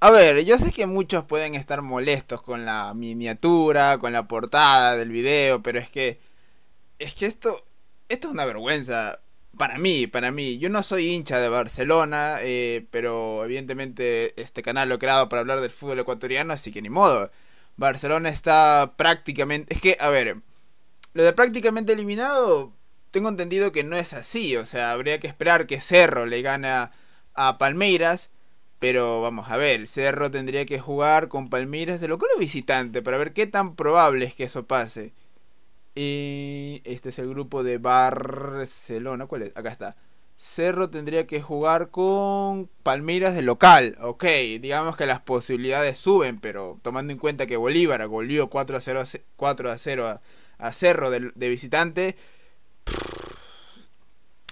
A ver, yo sé que muchos pueden estar molestos con la miniatura, con la portada del video, pero es que. Es que esto. Esto es una vergüenza. Para mí, para mí. Yo no soy hincha de Barcelona, eh, pero evidentemente este canal lo he creado para hablar del fútbol ecuatoriano, así que ni modo. Barcelona está prácticamente. Es que, a ver. Lo de prácticamente eliminado. Tengo entendido que no es así. O sea, habría que esperar que Cerro le gane a Palmeiras pero vamos a ver, Cerro tendría que jugar con Palmiras de local o visitante para ver qué tan probable es que eso pase. Y este es el grupo de Barcelona. ¿Cuál es? Acá está. Cerro tendría que jugar con Palmiras de local. Ok, digamos que las posibilidades suben, pero tomando en cuenta que Bolívar volvió 4 a 0 a, 4 a, 0 a, Cerro de visitante,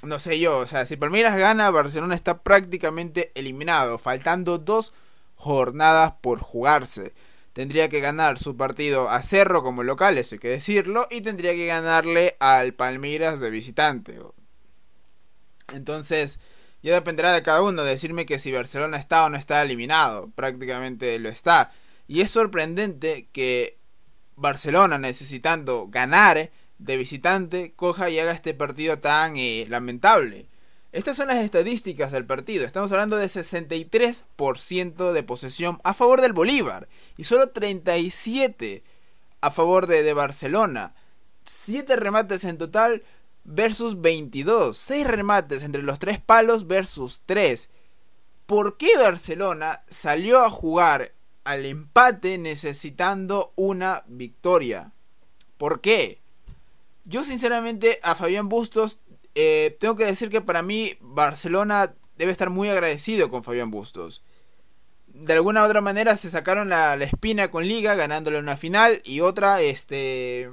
no sé yo, o sea, si Palmiras gana, Barcelona está prácticamente eliminado, faltando dos jornadas por jugarse. Tendría que ganar su partido a Cerro como local, eso hay que decirlo, y tendría que ganarle al Palmeiras de visitante. Entonces, ya dependerá de cada uno decirme que si Barcelona está o no está eliminado, prácticamente lo está. Y es sorprendente que Barcelona necesitando ganar, de visitante coja y haga este partido tan eh, lamentable. Estas son las estadísticas del partido. Estamos hablando de 63% de posesión a favor del Bolívar y solo 37 a favor de, de Barcelona. 7 remates en total versus 22. 6 remates entre los 3 palos versus 3. ¿Por qué Barcelona salió a jugar al empate necesitando una victoria? ¿Por qué? Yo sinceramente a Fabián Bustos eh, tengo que decir que para mí Barcelona debe estar muy agradecido con Fabián Bustos. De alguna u otra manera se sacaron la, espina con Liga, ganándole una final y otra, este...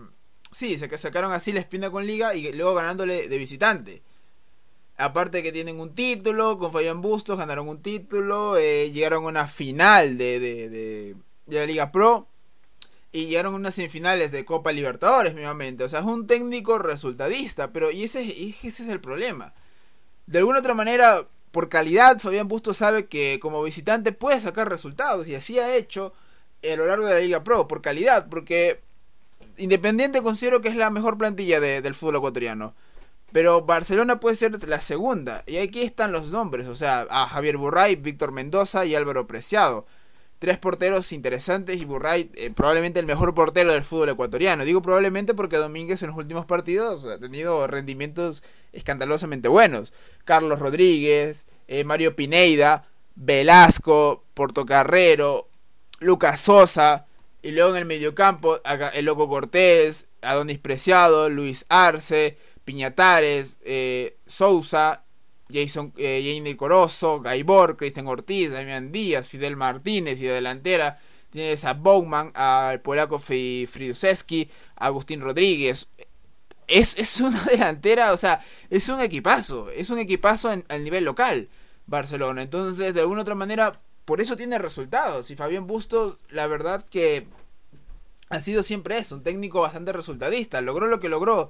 Sí, se sacaron así la espina con Liga y luego ganándole de visitante. Aparte que tienen un título, con Fabián Bustos ganaron un título, eh, llegaron a una final de, de, de la Liga Pro y llegaron unas semifinales de Copa Libertadores nuevamente. O sea, es un técnico resultadista, pero y ese, ese es el problema. De alguna otra manera, por calidad, Fabián Busto sabe que como visitante puede sacar resultados y así ha hecho a lo largo de la Liga Pro, por calidad, porque Independiente considero que es la mejor plantilla del fútbol ecuatoriano. Pero Barcelona puede ser la segunda. Y aquí están los nombres. O sea, a Javier Burray, Víctor Mendoza y Álvaro Preciado tres porteros interesantes y Burray eh, probablemente el mejor portero del fútbol ecuatoriano. Digo probablemente porque Domínguez en los últimos partidos ha tenido rendimientos escandalosamente buenos. Carlos Rodríguez, eh, Mario Pineida, Velasco, Portocarrero, Lucas Sosa. Y luego en el mediocampo, el Loco Cortés, Adonis Preciado, Luis Arce, Piñatares, eh, Sousa Jason eh, Jane Corozo, Gaibor, Cristian Ortiz, Damián Díaz, Fidel Martínez y de delantera tienes a Bowman, al polaco Friduszewski, Agustín Rodríguez. Es, una delantera, o sea, es un equipazo, es un equipazo al nivel local Barcelona. Entonces, de alguna otra manera, por eso tiene resultados. Y Fabián Bustos, la verdad que ha sido siempre eso, un técnico bastante resultadista. Logró lo que logró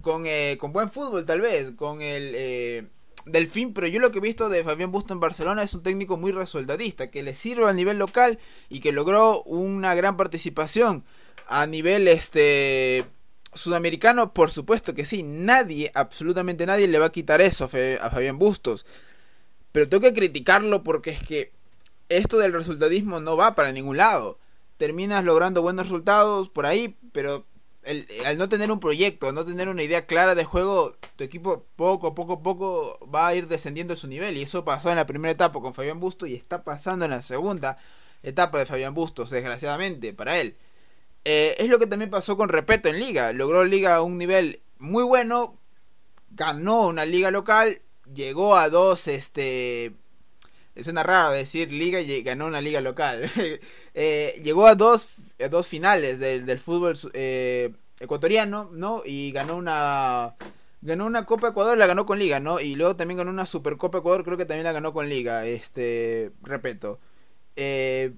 con, eh, con buen fútbol, tal vez, con el... Eh, del fin, pero yo lo que he visto de Fabián Bustos en Barcelona es un técnico muy resultadista, que le sirve a nivel local y que logró una gran participación a nivel este sudamericano, por supuesto que sí, nadie, absolutamente nadie le va a quitar eso a Fabián Bustos. Pero tengo que criticarlo porque es que esto del resultadismo no va para ningún lado. Terminas logrando buenos resultados por ahí, pero el, al no tener un proyecto, al no tener una idea clara de juego, tu equipo poco, poco, poco va a ir descendiendo su nivel. Y eso pasó en la primera etapa con Fabián Bustos y está pasando en la segunda etapa de Fabián Bustos, desgraciadamente, para él. Eh, es lo que también pasó con Repeto en Liga. Logró Liga a un nivel muy bueno, ganó una liga local, llegó a dos este, suena raro decir liga y ganó una liga local. Eh, llegó a dos, finales del, fútbol eh, ecuatoriano, ¿no? Y ganó una ganó una Copa Ecuador, la ganó con Liga, ¿no? Y luego también ganó una Supercopa Ecuador, creo que también la ganó con Liga, este, repito. Eh,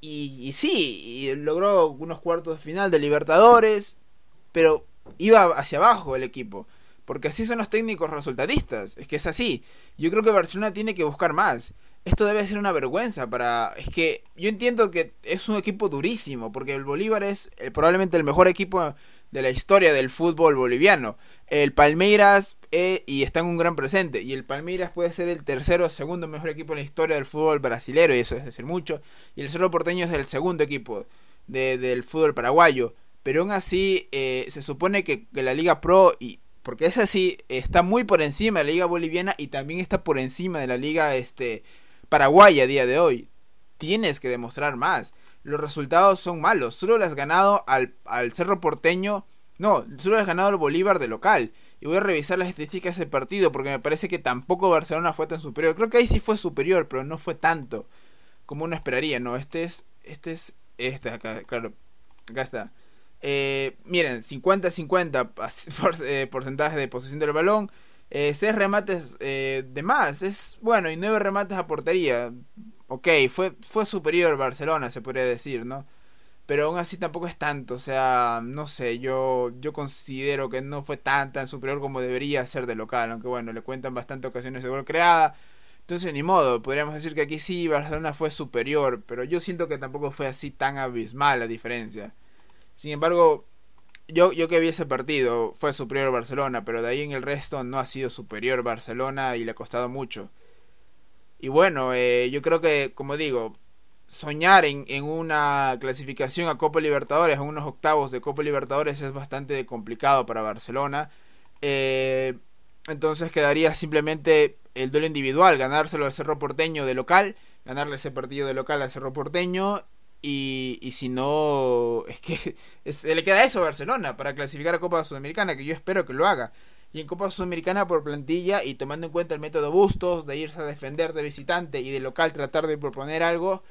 y, sí, logró unos cuartos de final de Libertadores, pero iba hacia abajo el equipo. Porque así son los técnicos resultadistas. Es que es así. Yo creo que Barcelona tiene que buscar más. Esto debe ser una vergüenza para... Es que yo entiendo que es un equipo durísimo. Porque el Bolívar es eh, probablemente el mejor equipo de la historia del fútbol boliviano. El Palmeiras eh, y está en un gran presente. Y el Palmeiras puede ser el tercero o segundo mejor equipo en la historia del fútbol brasilero. Y eso es decir mucho. Y el Cerro Porteño es el segundo equipo del fútbol paraguayo. Pero aún así eh, se supone que, que la Liga Pro y, porque esa sí está muy por encima de la liga boliviana y también está por encima de la liga este, paraguaya a día de hoy. Tienes que demostrar más. Los resultados son malos. Solo le has ganado al, al Cerro Porteño. No, solo le has ganado al Bolívar de local. Y voy a revisar las estadísticas del partido porque me parece que tampoco Barcelona fue tan superior. Creo que ahí sí fue superior, pero no fue tanto como uno esperaría. No, este es. Este es. Este acá, claro. Acá está. Eh, miren, 50-50 eh, porcentaje de posesión del balón. Eh, seis 6 remates de más. Es bueno, y 9 remates a portería. Ok, fue, fue superior Barcelona, se podría decir, ¿no? Pero aún así tampoco es tanto. O sea, no sé, yo, yo considero que no fue tan, tan superior como debería ser de local. Aunque bueno, le cuentan bastantes ocasiones de gol creada. Entonces, ni modo, podríamos decir que aquí sí Barcelona fue superior. Pero yo siento que tampoco fue así tan abismal la diferencia. Sin embargo, yo, yo que vi ese partido, fue superior Barcelona, pero de ahí en el resto no ha sido superior Barcelona y le ha costado mucho. Y bueno, eh, yo creo que, como digo, soñar en, una clasificación a Copa Libertadores, a unos octavos de Copa Libertadores, es bastante complicado para Barcelona. Eh, entonces quedaría simplemente el duelo individual, ganárselo al Cerro Porteño de local, ganarle ese partido de local al Cerro Porteño y, si no, es que le queda eso a Barcelona para clasificar a Copa Sudamericana, que yo espero que lo haga. Y en Copa Sudamericana por plantilla y tomando en cuenta el método Bustos de irse a defender de visitante y de local tratar de proponer algo,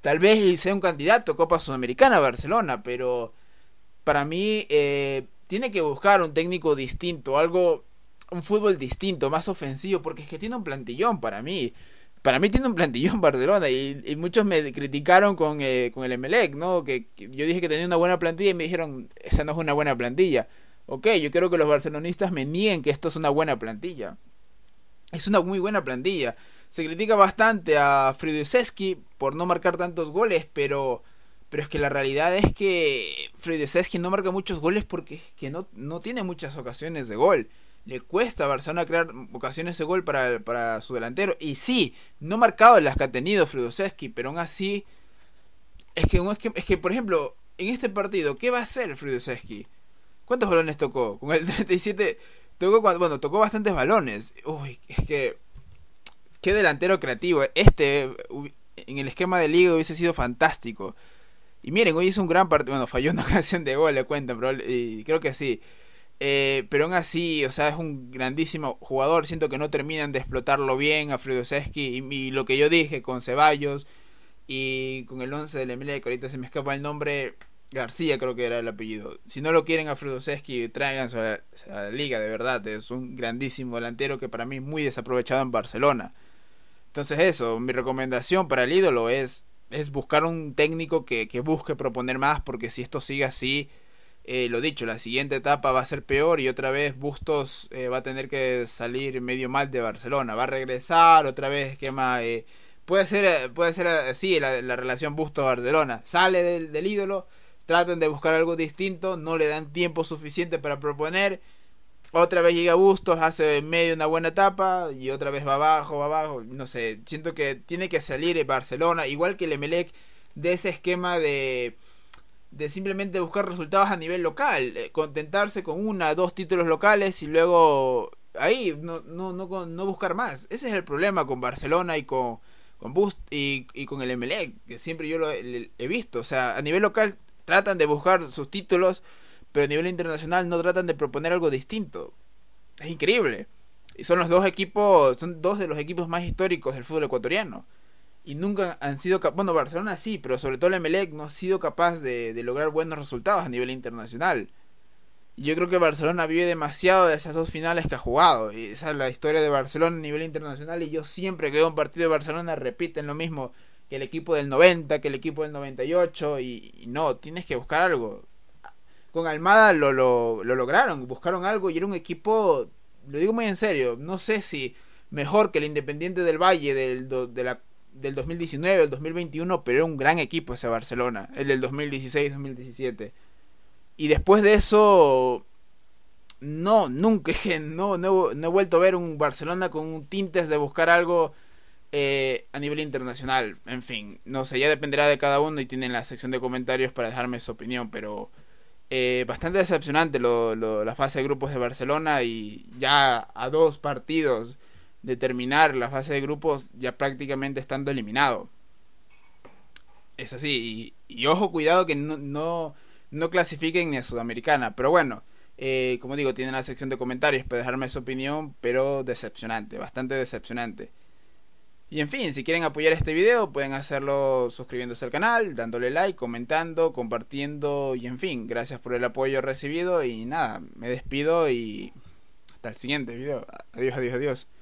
tal vez sea un candidato a Copa Sudamericana Barcelona, pero para mí eh, tiene que buscar un técnico distinto, algo, un fútbol distinto, más ofensivo, porque es que tiene un plantillón para mí para mí tiene un plantillón Barcelona y, y muchos me criticaron con, eh, con el Emelec, ¿no? Que, yo dije que tenía una buena plantilla y me dijeron, esa no es una buena plantilla. Ok, yo quiero que los barcelonistas me nieguen que esto es una buena plantilla. Es una muy buena plantilla. Se critica bastante a Friduseski por no marcar tantos goles, pero, pero es que la realidad es que Friedrichski no marca muchos goles porque que no, no tiene muchas ocasiones de gol le cuesta a Barcelona crear ocasiones de gol para, su delantero. Y sí, no marcaba las que ha tenido Frudosevski, pero aún así. Es que, es que, por ejemplo, en este partido, ¿qué va a hacer Frudosevski? ¿Cuántos balones tocó? Con el 37. Tocó, bueno, tocó bastantes balones. Uy, es que. Qué delantero creativo. Este, en el esquema de liga, hubiese sido fantástico. Y miren, hoy hizo un gran partido. Bueno, falló una ocasión de gol, le cuentan, pero y creo que sí. Eh, pero aún así, o sea, es un grandísimo jugador. Siento que no terminan de explotarlo bien a Fredo Y, y, lo que yo dije con Ceballos y con el 11 de la Emilia, que ahorita se me escapa el nombre, García creo que era el apellido. Si no lo quieren a Fridoseski, tráiganse a, a la, liga, de verdad. Es un grandísimo delantero que para mí es muy desaprovechado en Barcelona. Entonces eso, mi recomendación para el ídolo es, es buscar un técnico que, que busque proponer más, porque si esto sigue así eh, lo dicho, la siguiente etapa va a ser peor y otra vez Bustos eh, va a tener que salir medio mal de Barcelona. Va a regresar, otra vez esquema... Eh, puede ser, puede ser así la, relación Bustos-Barcelona. Sale del, del, ídolo, tratan de buscar algo distinto, no le dan tiempo suficiente para proponer. Otra vez llega Bustos, hace medio una buena etapa y otra vez va abajo, va abajo. No sé, siento que tiene que salir Barcelona, igual que el Emelec, de ese esquema de de simplemente buscar resultados a nivel local, eh, contentarse con una, dos títulos locales y luego ahí no, no, no, no buscar más. Ese es el problema con Barcelona y con, con y, con el MLE que siempre yo lo he, he visto. O sea, a nivel local tratan de buscar sus títulos, pero a nivel internacional no tratan de proponer algo distinto. Es increíble. Y son los dos equipos, son dos de los equipos más históricos del fútbol ecuatoriano y nunca han sido bueno, Barcelona sí, pero sobre todo el Emelec no ha sido capaz de, lograr buenos resultados a nivel internacional. yo creo que Barcelona vive demasiado de esas dos finales que ha jugado. esa es la historia de Barcelona a nivel internacional. Y yo siempre que veo un partido de Barcelona repiten lo mismo que el equipo del 90, que el equipo del 98. Y, no, tienes que buscar algo. Con Almada lo, lo, lo lograron, buscaron algo y era un equipo, lo digo muy en serio, no sé si mejor que el Independiente del Valle del, de la del 2019, del 2021, pero era un gran equipo ese Barcelona, el del 2016-2017. Y después de eso, no, nunca, no, no, he vuelto a ver un Barcelona con un tintes de buscar algo eh, a nivel internacional. En fin, no sé, ya dependerá de cada uno y tienen la sección de comentarios para dejarme su opinión, pero eh, bastante decepcionante la fase de grupos de Barcelona y ya a dos partidos determinar terminar la fase de grupos ya prácticamente estando eliminado. Es así, y, ojo, cuidado que no, no, clasifiquen ni a Sudamericana, pero bueno, eh, como digo, tienen la sección de comentarios para dejarme su opinión, pero decepcionante, bastante decepcionante. Y en fin, si quieren apoyar este video, pueden hacerlo suscribiéndose al canal, dándole like, comentando, compartiendo y en fin, gracias por el apoyo recibido y nada, me despido y hasta el siguiente video. Adiós, adiós, adiós.